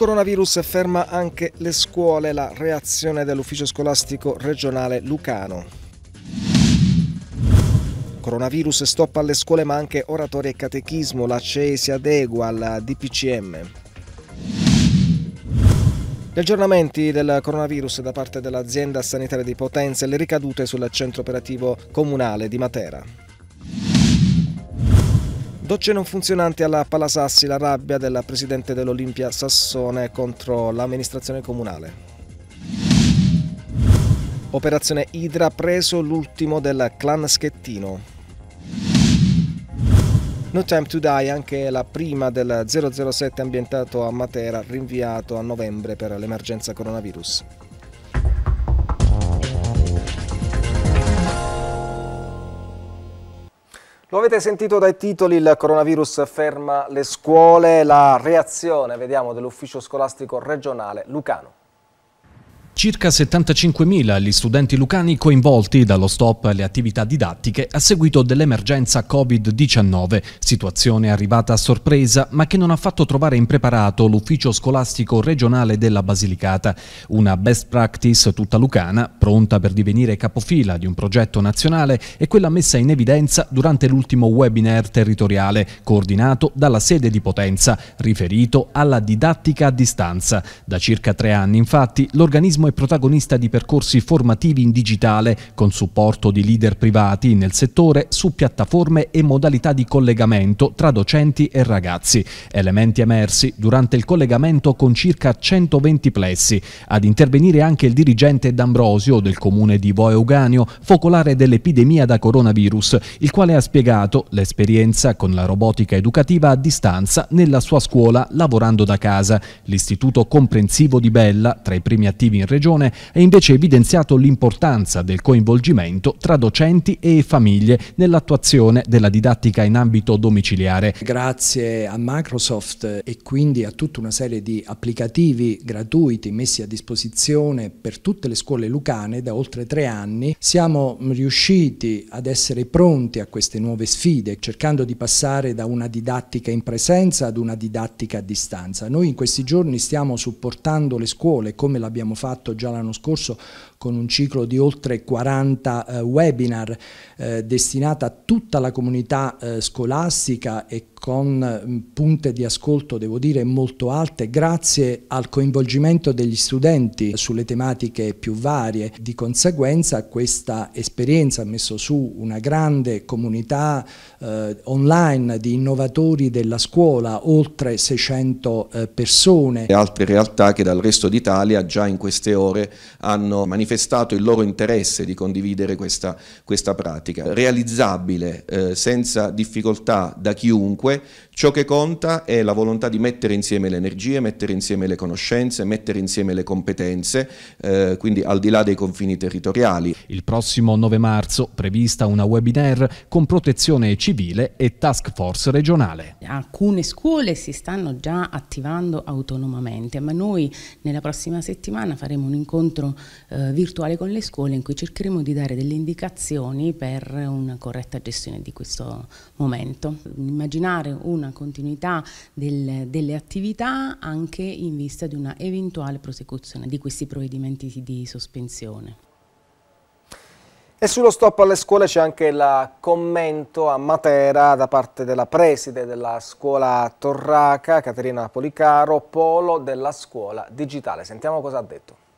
coronavirus ferma anche le scuole, la reazione dell'ufficio scolastico regionale Lucano. Coronavirus stop alle scuole ma anche oratoria e catechismo, la CEI si adegua alla DPCM. Gli aggiornamenti del coronavirus da parte dell'azienda sanitaria di Potenza e le ricadute sul centro operativo comunale di Matera. Docce non funzionanti alla Palasassi, la rabbia della presidente dell'Olimpia Sassone contro l'amministrazione comunale. Operazione Idra preso l'ultimo del clan Schettino. No Time to Die, anche la prima del 007 ambientato a Matera, rinviato a novembre per l'emergenza coronavirus. Lo avete sentito dai titoli, il coronavirus ferma le scuole, la reazione, vediamo, dell'ufficio scolastico regionale Lucano. Circa 75.000 gli studenti lucani coinvolti dallo stop alle attività didattiche a seguito dell'emergenza Covid-19, situazione arrivata a sorpresa ma che non ha fatto trovare impreparato l'ufficio scolastico regionale della Basilicata, una best practice tutta lucana, pronta per divenire capofila di un progetto nazionale e quella messa in evidenza durante l'ultimo webinar territoriale coordinato dalla sede di Potenza, riferito alla didattica a distanza. Da circa tre anni infatti l'organismo turismo è protagonista di percorsi formativi in digitale, con supporto di leader privati nel settore su piattaforme e modalità di collegamento tra docenti e ragazzi. Elementi emersi durante il collegamento con circa 120 plessi. Ad intervenire anche il dirigente D'Ambrosio del comune di Voe Euganeo, focolare dell'epidemia da coronavirus, il quale ha spiegato l'esperienza con la robotica educativa a distanza nella sua scuola lavorando da casa. L'istituto comprensivo di Bella, tra i primi attivi in Regione è invece evidenziato l'importanza del coinvolgimento tra docenti e famiglie nell'attuazione della didattica in ambito domiciliare. Grazie a Microsoft e quindi a tutta una serie di applicativi gratuiti messi a disposizione per tutte le scuole lucane da oltre tre anni, siamo riusciti ad essere pronti a queste nuove sfide, cercando di passare da una didattica in presenza ad una didattica a distanza. Noi in questi giorni stiamo supportando le scuole, come l'abbiamo fatto fatto già l'anno scorso con un ciclo di oltre 40 eh, webinar eh, destinata a tutta la comunità eh, scolastica e con mm, punte di ascolto, devo dire, molto alte, grazie al coinvolgimento degli studenti sulle tematiche più varie. Di conseguenza questa esperienza ha messo su una grande comunità eh, online di innovatori della scuola, oltre 600 eh, persone. E altre realtà che dal resto d'Italia già in queste ore hanno manifestato manifestato il loro interesse di condividere questa, questa pratica, realizzabile eh, senza difficoltà da chiunque Ciò che conta è la volontà di mettere insieme le energie, mettere insieme le conoscenze, mettere insieme le competenze, eh, quindi al di là dei confini territoriali. Il prossimo 9 marzo prevista una webinar con protezione civile e task force regionale. Alcune scuole si stanno già attivando autonomamente, ma noi nella prossima settimana faremo un incontro eh, virtuale con le scuole in cui cercheremo di dare delle indicazioni per una corretta gestione di questo momento. Immaginare una continuità del, delle attività anche in vista di una eventuale prosecuzione di questi provvedimenti di sospensione. E sullo stop alle scuole c'è anche il commento a Matera da parte della preside della scuola Torraca, Caterina Policaro, polo della scuola digitale. Sentiamo cosa ha detto.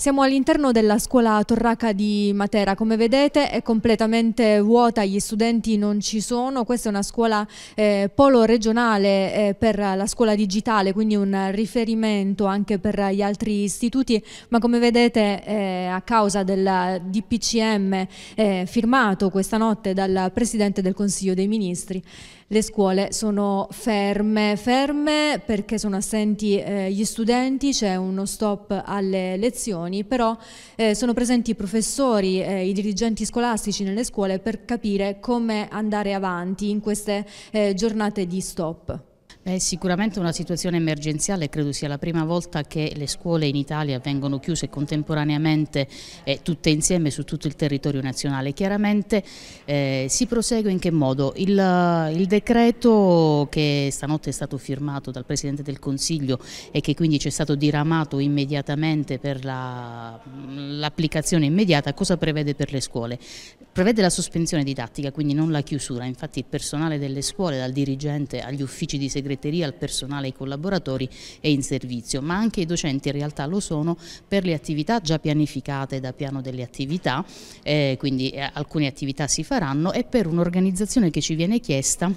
Siamo all'interno della scuola Torraca di Matera, come vedete è completamente vuota, gli studenti non ci sono, questa è una scuola eh, polo regionale eh, per la scuola digitale, quindi un riferimento anche per gli altri istituti, ma come vedete eh, a causa del DPCM eh, firmato questa notte dal Presidente del Consiglio dei Ministri, le scuole sono ferme, ferme perché sono assenti eh, gli studenti, c'è uno stop alle lezioni, però eh, sono presenti i professori, eh, i dirigenti scolastici nelle scuole per capire come andare avanti in queste eh, giornate di stop. È sicuramente una situazione emergenziale, credo sia la prima volta che le scuole in Italia vengono chiuse contemporaneamente e eh, tutte insieme su tutto il territorio nazionale. Chiaramente eh, si prosegue in che modo? Il, il, decreto che stanotte è stato firmato dal Presidente del Consiglio e che quindi ci è stato diramato immediatamente per l'applicazione la, immediata, cosa prevede per le scuole? Prevede la sospensione didattica, quindi non la chiusura, infatti il personale delle scuole, dal dirigente agli uffici di segretario, segreteria al personale ai collaboratori e in servizio, ma anche i docenti in realtà lo sono per le attività già pianificate da piano delle attività, eh, quindi eh, alcune attività si faranno e per un'organizzazione che ci viene chiesta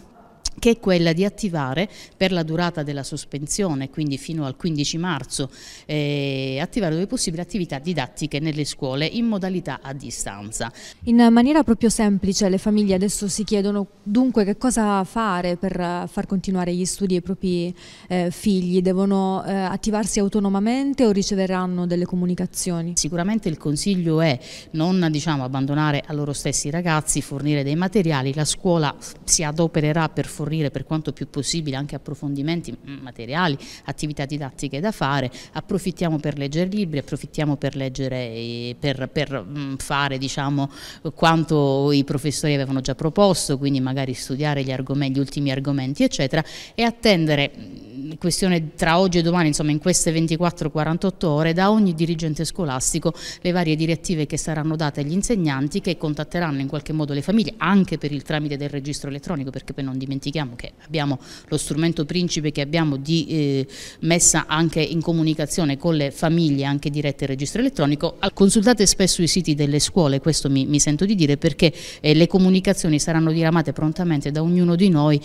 che è quella di attivare per la durata della sospensione, quindi fino al 15 marzo, eh, attivare dove possibile attività didattiche nelle scuole in modalità a distanza. In maniera proprio semplice le famiglie adesso si chiedono dunque che cosa fare per eh, far continuare gli studi ai propri eh, figli, devono eh, attivarsi autonomamente o riceveranno delle comunicazioni? Sicuramente il consiglio è non diciamo, abbandonare a loro stessi i ragazzi, fornire dei materiali, la scuola si adopererà per fornire fornire per quanto più possibile anche approfondimenti materiali, attività didattiche da fare, approfittiamo per leggere libri, approfittiamo per leggere, per, per mm, fare diciamo, quanto i professori avevano già proposto, quindi magari studiare gli, argomenti, gli ultimi argomenti eccetera e attendere mm, questione tra oggi e domani, insomma in queste 24-48 ore, da ogni dirigente scolastico le varie direttive che saranno date agli insegnanti che contatteranno in qualche modo le famiglie anche per il tramite del registro elettronico perché poi non dimentichiamo dimentichiamo che abbiamo lo strumento principe che abbiamo di eh, messa anche in comunicazione con le famiglie anche dirette al registro elettronico. Consultate spesso i siti delle scuole, questo mi, mi sento di dire, perché eh, le comunicazioni saranno diramate prontamente da ognuno di noi.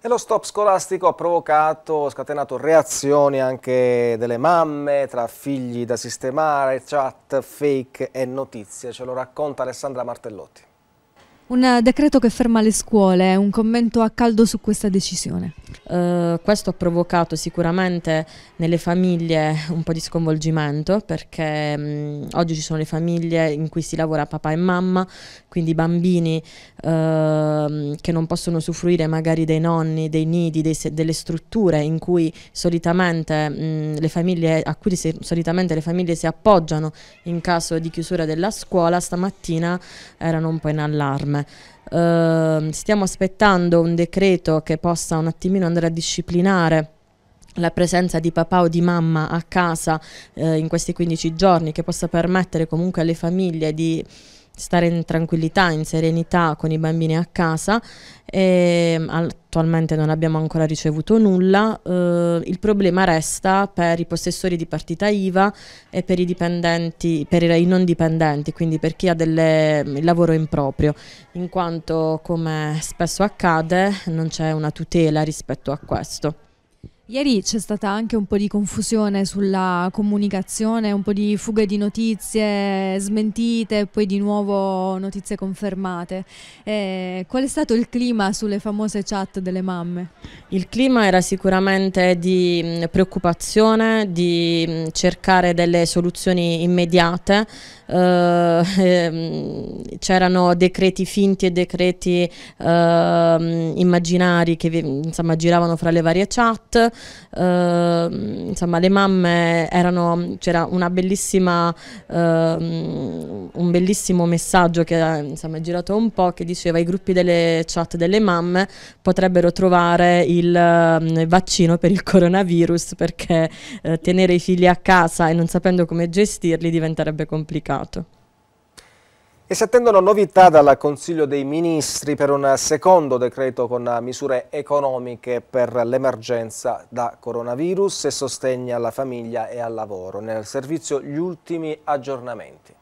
E lo stop scolastico ha provocato, scatenato reazioni anche delle mamme, tra figli da sistemare, chat, fake e notizie. Ce lo racconta Alessandra Martellotti. Un eh, decreto che ferma le scuole, un commento a caldo su questa decisione. Uh, questo ha provocato sicuramente nelle famiglie un po' di sconvolgimento perché mh, mm, oggi ci sono le famiglie in cui si lavora papà e mamma, quindi bambini uh, che non possono usufruire magari dei nonni, dei nidi, dei delle strutture in cui solitamente mh, mm, le famiglie, a cui solitamente le famiglie si appoggiano in caso di chiusura della scuola, stamattina erano un po' in allarme. Uh, stiamo aspettando un decreto che possa un attimino andare a disciplinare la presenza di papà o di mamma a casa eh, in questi 15 giorni, che possa permettere comunque alle famiglie di stare in tranquillità, in serenità con i bambini a casa. E ehm, attualmente non abbiamo ancora ricevuto nulla. Eh, il problema resta per i possessori di partita IVA e per i dipendenti, per i non dipendenti, quindi per chi ha delle, il lavoro improprio, in quanto come spesso accade non c'è una tutela rispetto a questo. Ieri c'è stata anche un po' di confusione sulla comunicazione, un po' di fughe di notizie smentite e poi di nuovo notizie confermate. Eh, qual è stato il clima sulle famose chat delle mamme? Il clima era sicuramente di mm, preoccupazione, di mm, cercare delle soluzioni immediate. Eh, ehm, c'erano decreti finti e decreti eh, immaginari che insomma, giravano fra le varie chat eh, insomma le mamme erano, c'era una bellissima, eh, un bellissimo messaggio che insomma, è girato un po' che diceva i gruppi delle chat delle mamme potrebbero trovare il, ehm, il vaccino per il coronavirus perché eh, tenere i figli a casa e non sapendo come gestirli diventerebbe complicato. E si attendono novità dal Consiglio dei Ministri per un secondo decreto con misure economiche per l'emergenza da coronavirus e sostegni alla famiglia e al lavoro. Nel servizio gli ultimi aggiornamenti.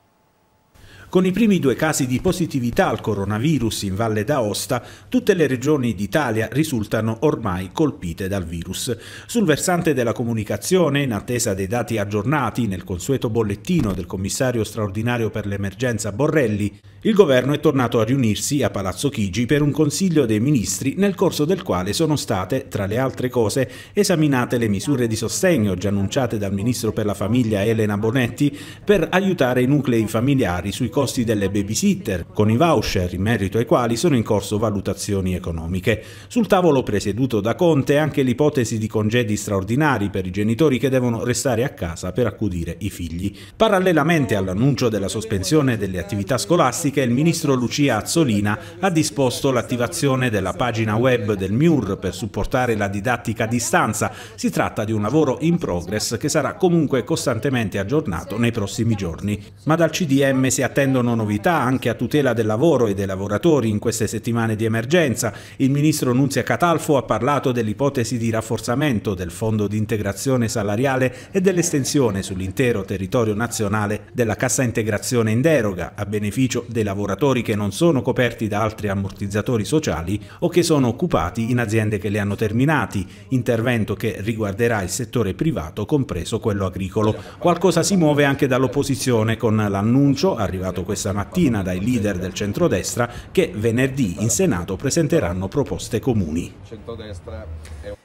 Con i primi due casi di positività al coronavirus in Valle d'Aosta, tutte le regioni d'Italia risultano ormai colpite dal virus. Sul versante della comunicazione, in attesa dei dati aggiornati nel consueto bollettino del commissario straordinario per l'emergenza Borrelli, il governo è tornato a riunirsi a Palazzo Chigi per un Consiglio dei Ministri nel corso del quale sono state, tra le altre cose, esaminate le misure di sostegno già annunciate dal Ministro per la Famiglia Elena Bonetti per aiutare i nuclei familiari sui costi costi delle babysitter, con i voucher in merito ai quali sono in corso valutazioni economiche. Sul tavolo presieduto da Conte anche l'ipotesi di congedi straordinari per i genitori che devono restare a casa per accudire i figli. Parallelamente all'annuncio della sospensione delle attività scolastiche, il ministro Lucia Azzolina ha disposto l'attivazione della pagina web del MIUR per supportare la didattica a distanza. Si tratta di un lavoro in progress che sarà comunque costantemente aggiornato nei prossimi giorni. Ma dal CDM si attende attendono novità anche a tutela del lavoro e dei lavoratori in queste settimane di emergenza. Il ministro Nunzia Catalfo ha parlato dell'ipotesi di rafforzamento del fondo di integrazione salariale e dell'estensione sull'intero territorio nazionale della cassa integrazione in deroga a beneficio dei lavoratori che non sono coperti da altri ammortizzatori sociali o che sono occupati in aziende che li hanno terminati, intervento che riguarderà il settore privato compreso quello agricolo. Qualcosa si muove anche dall'opposizione con l'annuncio, arrivato questa mattina dai leader del centrodestra che venerdì in Senato presenteranno proposte comuni.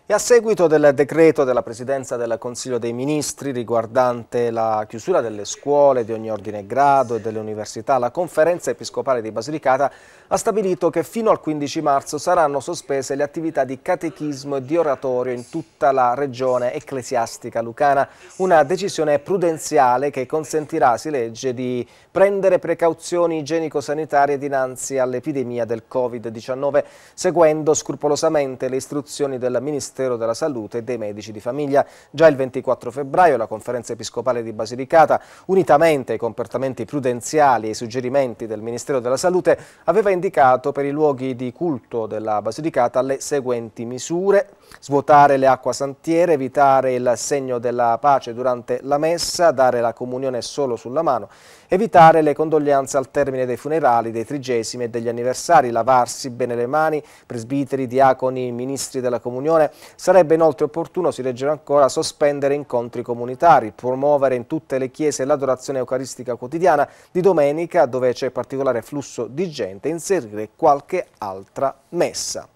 E a seguito del decreto della Presidenza del Consiglio dei Ministri riguardante la chiusura delle scuole di ogni ordine e grado e delle università, la Conferenza Episcopale di Basilicata ha stabilito che fino al 15 marzo saranno sospese le attività di catechismo e di oratorio in tutta la regione ecclesiastica lucana, una decisione prudenziale che consentirà, si legge, di prendere precauzioni igienico-sanitarie dinanzi all'epidemia del Covid-19, seguendo scrupolosamente le istruzioni del Ministero della Salute e dei medici di famiglia. Già il 24 febbraio la conferenza episcopale di Basilicata, unitamente ai comportamenti prudenziali e ai suggerimenti del Ministero della Salute, aveva indicato per i luoghi di culto della Basilicata le seguenti misure, svuotare le acquasantiere, evitare il segno della pace durante la messa, dare la comunione solo sulla mano, evitare le condoglianze al termine dei funerali, dei trigesimi e degli anniversari, lavarsi bene le mani, presbiteri, diaconi, ministri della comunione. Sarebbe inoltre opportuno, si legge ancora, sospendere incontri comunitari, promuovere in tutte le chiese l'adorazione eucaristica quotidiana di domenica, dove c'è particolare flusso di gente, e inserire qualche altra messa.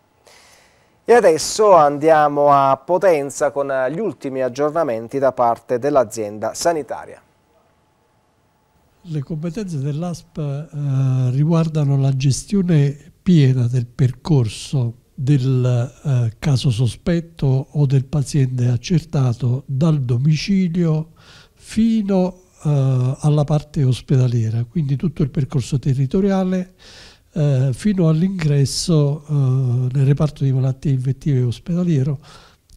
E adesso andiamo a Potenza con gli ultimi aggiornamenti da parte dell'azienda sanitaria le competenze dell'ASP eh, riguardano la gestione piena del percorso del eh, caso sospetto o del paziente accertato dal domicilio fino eh, alla parte ospedaliera, quindi tutto il percorso territoriale eh, fino all'ingresso eh, nel reparto di malattie infettive ospedaliero,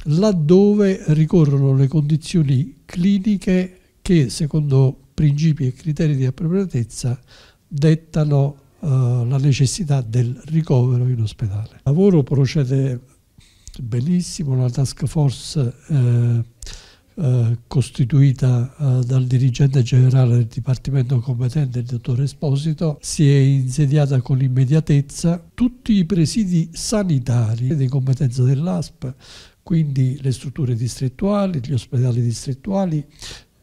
laddove ricorrono le condizioni cliniche che secondo principi e criteri di appropriatezza dettano eh, la necessità del ricovero in ospedale. Il lavoro procede benissimo, la task force eh, eh, costituita eh, dal dirigente generale del Dipartimento competente, il dottor Esposito, si è insediata con immediatezza. Tutti i presidi sanitari di competenza dell'ASP, quindi le strutture distrettuali, gli ospedali distrettuali,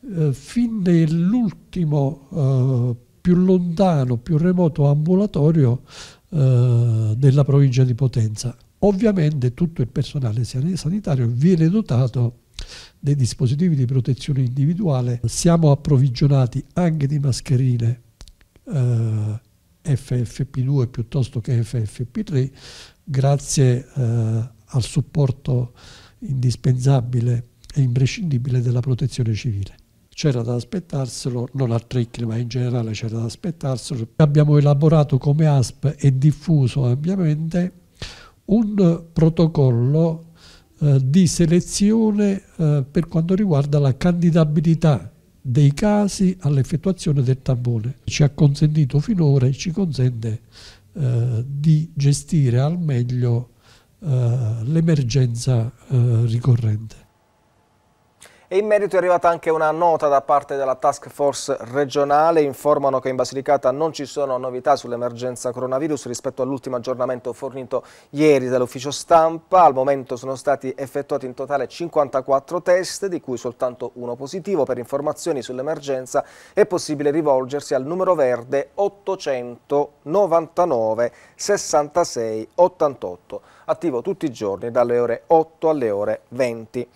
eh, fin nell'ultimo eh, più lontano, più remoto ambulatorio eh, della provincia di Potenza. Ovviamente tutto il personale sanitario viene dotato dei dispositivi di protezione individuale. Siamo approvvigionati anche di mascherine eh, FFP2 piuttosto che FFP3 grazie eh, al supporto indispensabile e imprescindibile della protezione civile c'era da aspettarselo, non a Trecchini ma in generale c'era da aspettarselo. Abbiamo elaborato come ASP e diffuso ampiamente un protocollo eh, di selezione eh, per quanto riguarda la candidabilità dei casi all'effettuazione del tampone. Ci ha consentito finora e ci consente eh, di gestire al meglio eh, l'emergenza eh, ricorrente. E in merito è arrivata anche una nota da parte della task force regionale, informano che in Basilicata non ci sono novità sull'emergenza coronavirus rispetto all'ultimo aggiornamento fornito ieri dall'ufficio stampa, al momento sono stati effettuati in totale 54 test, di cui soltanto uno positivo, per informazioni sull'emergenza è possibile rivolgersi al numero verde 899 66 88, attivo tutti i giorni dalle ore 8 alle ore 20.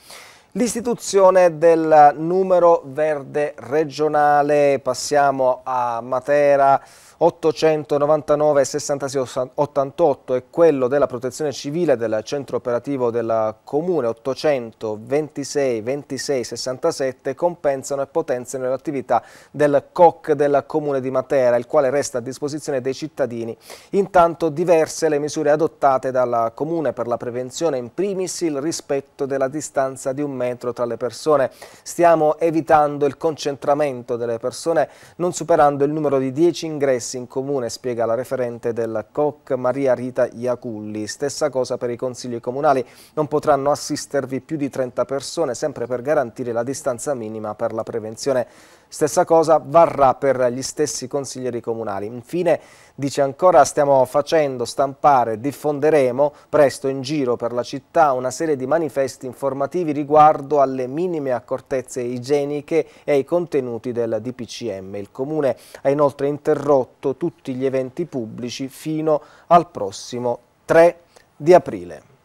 L'istituzione del numero verde regionale, passiamo a Matera, 899 66 88 e quello della protezione civile del centro operativo del comune 826 26 67 compensano e potenziano l'attività del COC del comune di Matera, il quale resta a disposizione dei cittadini. Intanto diverse le misure adottate dal comune per la prevenzione, in primis il rispetto della distanza di un metro tra le persone. Stiamo evitando il concentramento delle persone non superando il numero di 10 ingressi interessi in comune, spiega la referente del COC Maria Rita Iaculli. Stessa cosa per i consigli comunali, non potranno assistervi più di 30 persone, sempre per garantire la distanza minima per la prevenzione. Stessa cosa varrà per gli stessi consiglieri comunali. Infine dice ancora stiamo facendo stampare, diffonderemo presto in giro per la città una serie di manifesti informativi riguardo alle minime accortezze igieniche e ai contenuti del DPCM. Il Comune ha inoltre interrotto tutti gli eventi pubblici fino al prossimo 3 di aprile.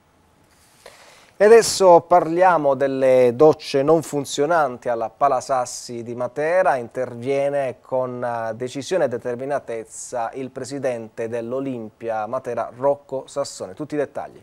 E adesso parliamo delle docce non funzionanti alla Palasassi di Matera. Interviene con eh, decisione e determinatezza il presidente dell'Olimpia Matera Rocco Sassone. Tutti i dettagli.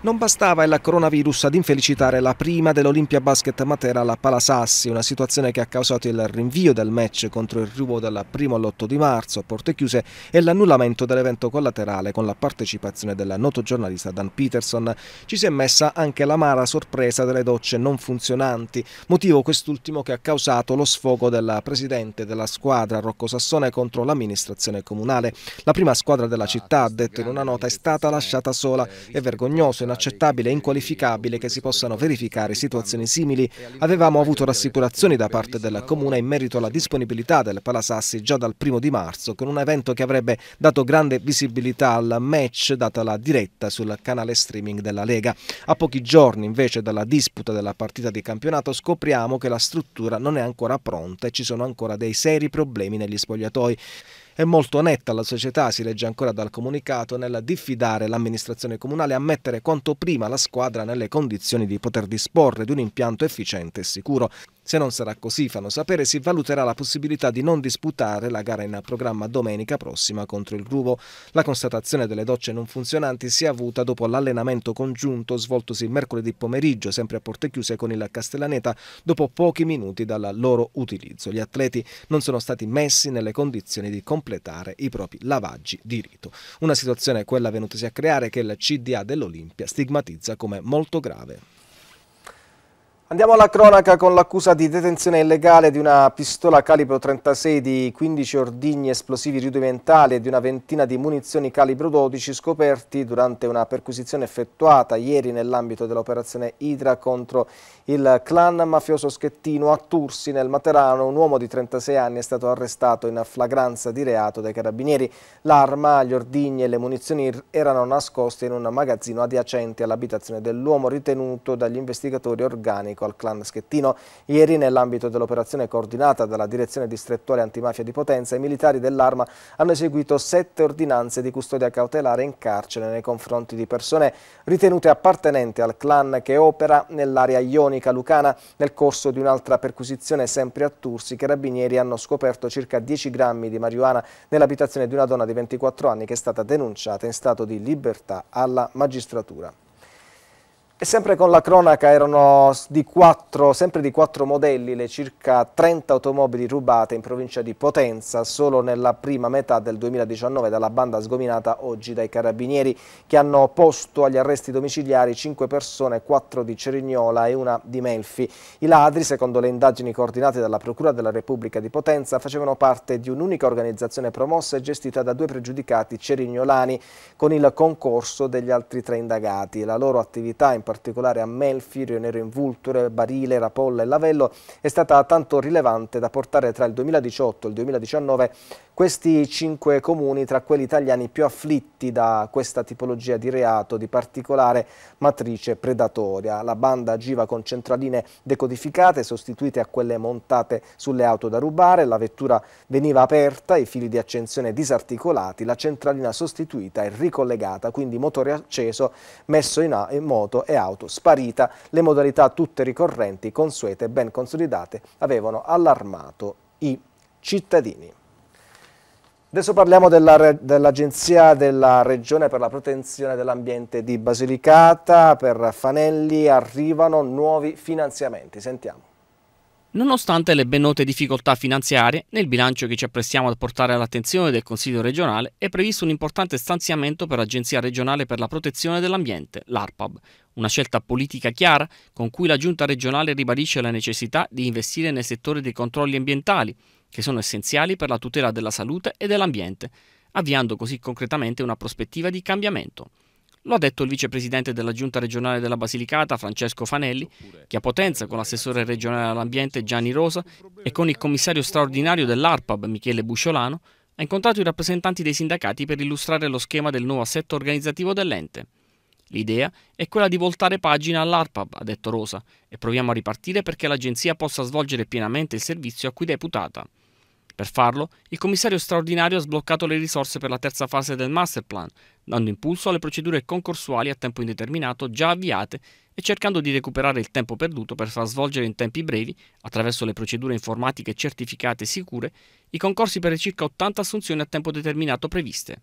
Non bastava il coronavirus ad infelicitare la prima dell'Olimpia Basket Matera alla Palasassi, una situazione che ha causato il rinvio del match contro il Ruvo dal 1 all'8 di marzo a porte chiuse e l'annullamento dell'evento collaterale con la partecipazione del noto giornalista Dan Peterson. Ci si è messa anche l'amara sorpresa delle docce non funzionanti, motivo quest'ultimo che ha causato lo sfogo del presidente della squadra Rocco Sassone contro l'amministrazione comunale. La prima squadra della ah, città, ha detto in una nota, è stata lasciata sola. È vergognoso inaccettabile e inqualificabile che si possano verificare situazioni simili. Avevamo avuto rassicurazioni da parte del Comune in merito alla disponibilità del Palasassi già dal primo di marzo, con un evento che avrebbe dato grande visibilità al match, data la diretta sul canale streaming della Lega. A pochi giorni invece dalla disputa della partita di campionato scopriamo che la struttura non è ancora pronta e ci sono ancora dei seri problemi negli spogliatoi. È molto netta la società, si legge ancora dal comunicato, nel diffidare l'amministrazione comunale a mettere quanto prima la squadra nelle condizioni di poter disporre di un impianto efficiente e sicuro. Se non sarà così, fanno sapere, si valuterà la possibilità di non disputare la gara in programma domenica prossima contro il Gruvo. La constatazione delle docce non funzionanti si è avuta dopo l'allenamento congiunto svoltosi mercoledì pomeriggio, sempre a porte chiuse con il Castellaneta, dopo pochi minuti dal loro utilizzo. Gli atleti non sono stati messi nelle condizioni di completare i propri lavaggi di rito. Una situazione quella venutasi a creare che il CDA dell'Olimpia stigmatizza come molto grave. Andiamo alla cronaca con l'accusa di detenzione illegale di una pistola calibro 36 di 15 ordigni esplosivi rudimentali e di una ventina di munizioni calibro 12 scoperti durante una perquisizione effettuata ieri nell'ambito dell'operazione Idra contro il clan mafioso schettino a Tursi nel Materano. Un uomo di 36 anni è stato arrestato in flagranza di reato dai carabinieri. L'arma, gli ordigni e le munizioni erano nascoste in un magazzino adiacente all'abitazione dell'uomo ritenuto dagli investigatori organici economico al clan Schettino. Ieri, nell'ambito dell'operazione coordinata dalla Direzione Distrettuale Antimafia di Potenza, i militari dell'Arma hanno eseguito sette ordinanze di custodia cautelare in carcere nei confronti di persone ritenute appartenenti al clan che opera nell'area ionica lucana. Nel corso di un'altra perquisizione sempre a Tursi, i carabinieri hanno scoperto circa 10 grammi di marijuana nell'abitazione di una donna di 24 anni che è stata denunciata in stato di libertà alla magistratura. E sempre con la cronaca erano di 4, sempre di quattro modelli le circa 30 automobili rubate in provincia di Potenza solo nella prima metà del 2019 dalla banda sgominata oggi dai carabinieri che hanno posto agli arresti domiciliari cinque persone, quattro di Cerignola e una di Melfi. I ladri, secondo le indagini coordinate dalla Procura della Repubblica di Potenza, facevano parte di un'unica organizzazione promossa e gestita da due pregiudicati cerignolani con il concorso degli altri tre indagati. La loro attività in particolare a Melfirio, Nero in Vulture, Barile, Rapolla e Lavello, è stata tanto rilevante da portare tra il 2018 e il 2019 questi cinque comuni tra quelli italiani più afflitti da questa tipologia di reato di particolare matrice predatoria. La banda agiva con centraline decodificate sostituite a quelle montate sulle auto da rubare, la vettura veniva aperta, i fili di accensione disarticolati, la centralina sostituita e ricollegata, quindi motore acceso, messo in, in moto e auto sparita. Le modalità tutte ricorrenti, consuete, ben consolidate, avevano allarmato i cittadini. Adesso parliamo dell'Agenzia dell della Regione per la protezione dell'ambiente di Basilicata. Per Fanelli arrivano nuovi finanziamenti. Sentiamo. Nonostante le ben note difficoltà finanziarie, nel bilancio che ci apprestiamo a portare all'attenzione del Consiglio regionale è previsto un importante stanziamento per l'Agenzia regionale per la protezione dell'ambiente, l'ARPAB, una scelta politica chiara con cui la Giunta regionale ribadisce la necessità di investire nel settore dei controlli ambientali che sono essenziali per la tutela della salute e dell'ambiente, avviando così concretamente una prospettiva di cambiamento. Lo ha detto il vicepresidente della Giunta regionale della Basilicata, Francesco Fanelli, che a Potenza con l'assessore regionale all'ambiente Gianni Rosa e con il commissario straordinario dell'ARPAB Michele Busciolano ha incontrato i rappresentanti dei sindacati per illustrare lo schema del nuovo assetto organizzativo dell'ente. L'idea è quella di voltare pagina all'ARPAB, ha detto Rosa, e proviamo a ripartire perché l'agenzia possa svolgere pienamente il servizio a cui deputata. Per farlo, il commissario straordinario ha sbloccato le risorse per la terza fase del masterplan, dando impulso alle procedure concorsuali a tempo indeterminato già avviate e cercando di recuperare il tempo perduto per far svolgere in tempi brevi, attraverso le procedure informatiche certificate e sicure, i concorsi per le circa 80 assunzioni a tempo determinato previste.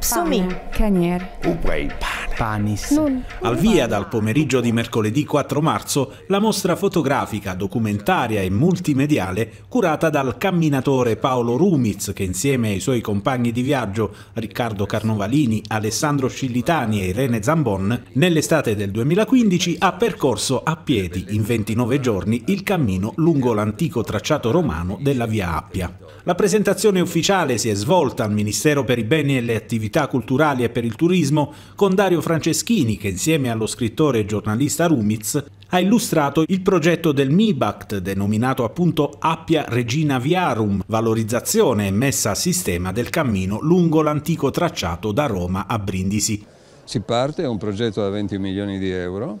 sumi Canier. O Pá. panis. Al via dal pomeriggio di mercoledì 4 marzo la mostra fotografica, documentaria e multimediale curata dal camminatore Paolo Rumiz che insieme ai suoi compagni di viaggio Riccardo Carnovalini, Alessandro Scillitani e Irene Zambon nell'estate del 2015 ha percorso a piedi in 29 giorni il cammino lungo l'antico tracciato romano della via Appia. La presentazione ufficiale si è svolta al Ministero per i Beni e le Attività Culturali e per il Turismo con Dario Franceschini che insieme allo scrittore e giornalista Rumiz ha illustrato il progetto del MIBACT denominato appunto Appia Regina Viarum, valorizzazione e messa a sistema del cammino lungo l'antico tracciato da Roma a Brindisi. Si parte, è un progetto da 20 milioni di euro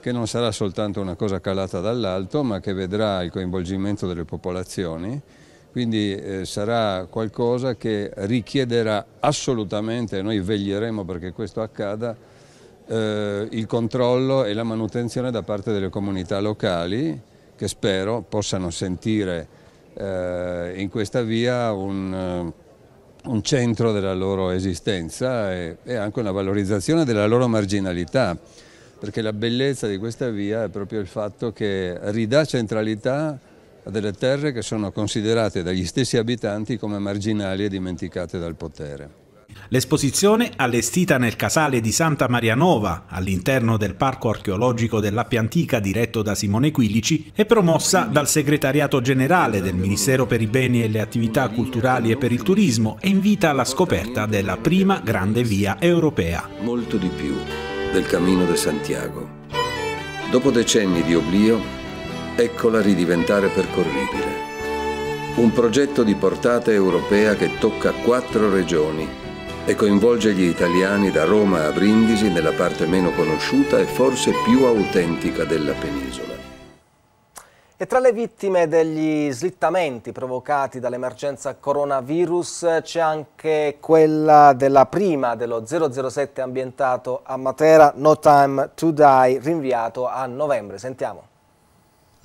che non sarà soltanto una cosa calata dall'alto ma che vedrà il coinvolgimento delle popolazioni quindi eh, sarà qualcosa che richiederà assolutamente, noi veglieremo perché questo accada, eh, il controllo e la manutenzione da parte delle comunità locali che spero possano sentire eh, in questa via un, eh, un, centro della loro esistenza e, e anche una valorizzazione della loro marginalità perché la bellezza di questa via è proprio il fatto che ridà centralità delle terre che sono considerate dagli stessi abitanti come marginali e dimenticate dal potere. L'esposizione, allestita nel casale di Santa Marianova, all'interno del Parco archeologico dell'Appia Antica diretto da Simone Quilici, è promossa dal Segretariato Generale del Ministero per i Beni e le Attività Culturali e per il Turismo e invita alla scoperta della prima grande via europea. Molto di più del Cammino de Santiago. Dopo decenni di oblio, eccola ridiventare percorribile. Un progetto di portata europea che tocca quattro regioni e coinvolge gli italiani da Roma a Brindisi nella parte meno conosciuta e forse più autentica della penisola. E tra le vittime degli slittamenti provocati dall'emergenza coronavirus c'è anche quella della prima dello 007 ambientato a Matera, No Time to Die, rinviato a novembre. Sentiamo.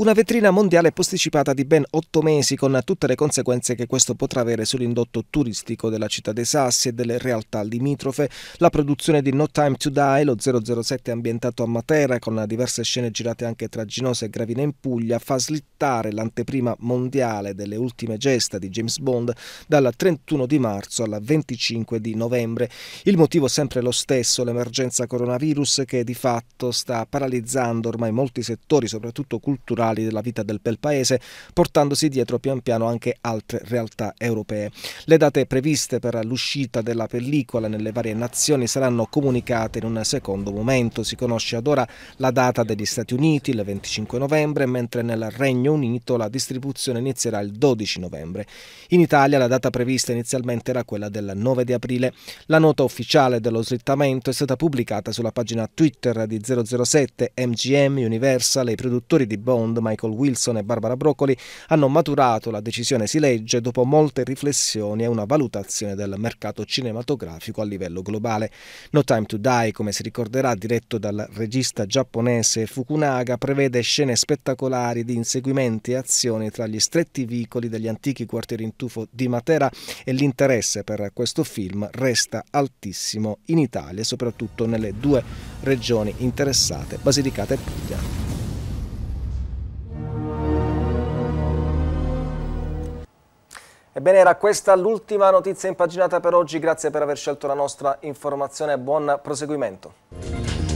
Una vetrina mondiale posticipata di ben otto mesi con tutte le conseguenze che questo potrà avere sull'indotto turistico della città dei Sassi e delle realtà limitrofe, la produzione di No Time to Die, lo 007 ambientato a Matera con diverse scene girate anche tra Ginosa e Gravina in Puglia, fa slittare l'anteprima mondiale delle ultime gesta di James Bond dal 31 di marzo al 25 di novembre. Il motivo sempre lo stesso, l'emergenza coronavirus che di fatto sta paralizzando ormai molti settori, soprattutto culturali, locali della vita del bel paese, portandosi dietro pian piano anche altre realtà europee. Le date previste per l'uscita della pellicola nelle varie nazioni saranno comunicate in un secondo momento. Si conosce ad ora la data degli Stati Uniti, il 25 novembre, mentre nel Regno Unito la distribuzione inizierà il 12 novembre. In Italia la data prevista inizialmente era quella del 9 di aprile. La nota ufficiale dello slittamento è stata pubblicata sulla pagina Twitter di 007 MGM Universal e i produttori di Bond Bond, Michael Wilson e Barbara Broccoli, hanno maturato la decisione si legge dopo molte riflessioni e una valutazione del mercato cinematografico a livello globale. No Time to Die, come si ricorderà, diretto dal regista giapponese Fukunaga, prevede scene spettacolari di inseguimenti e azioni tra gli stretti vicoli degli antichi quartieri in tufo di Matera e l'interesse per questo film resta altissimo in Italia, soprattutto nelle due regioni interessate, Basilicata e Puglia. Ebbene era questa l'ultima notizia impaginata per oggi, grazie per aver scelto la nostra informazione, buon proseguimento.